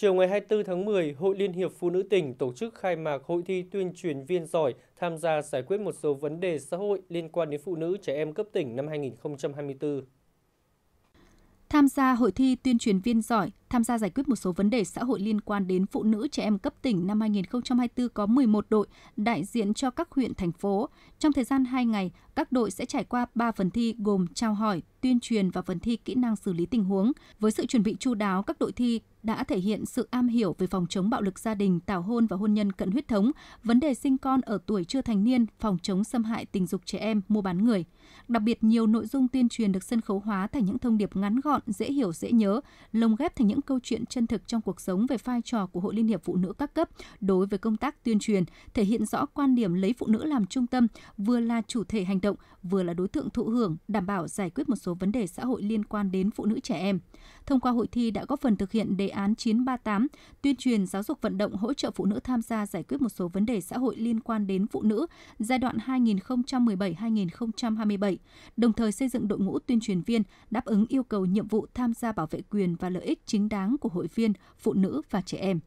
Chiều ngày 24 tháng 10, Hội Liên hiệp Phụ nữ tỉnh tổ chức khai mạc hội thi tuyên truyền viên giỏi tham gia giải quyết một số vấn đề xã hội liên quan đến phụ nữ trẻ em cấp tỉnh năm 2024. Tham gia hội thi tuyên truyền viên giỏi, tham gia giải quyết một số vấn đề xã hội liên quan đến phụ nữ trẻ em cấp tỉnh năm 2024 có 11 đội đại diện cho các huyện, thành phố. Trong thời gian 2 ngày, các đội sẽ trải qua 3 phần thi gồm trao hỏi, tuyên truyền và phần thi kỹ năng xử lý tình huống. Với sự chuẩn bị chu đáo, các đội thi đã thể hiện sự am hiểu về phòng chống bạo lực gia đình, tảo hôn và hôn nhân cận huyết thống, vấn đề sinh con ở tuổi chưa thành niên, phòng chống xâm hại tình dục trẻ em, mua bán người. Đặc biệt nhiều nội dung tuyên truyền được sân khấu hóa thành những thông điệp ngắn gọn, dễ hiểu, dễ nhớ, lồng ghép thành những những câu chuyện chân thực trong cuộc sống về vai trò của Hội Liên hiệp Phụ nữ các cấp đối với công tác tuyên truyền, thể hiện rõ quan điểm lấy phụ nữ làm trung tâm, vừa là chủ thể hành động, vừa là đối tượng thụ hưởng, đảm bảo giải quyết một số vấn đề xã hội liên quan đến phụ nữ trẻ em. Thông qua hội thi đã góp phần thực hiện đề án 938 tuyên truyền giáo dục vận động hỗ trợ phụ nữ tham gia giải quyết một số vấn đề xã hội liên quan đến phụ nữ giai đoạn 2017-2027, đồng thời xây dựng đội ngũ tuyên truyền viên đáp ứng yêu cầu nhiệm vụ tham gia bảo vệ quyền và lợi ích chính đáng của hội viên, phụ nữ và trẻ em.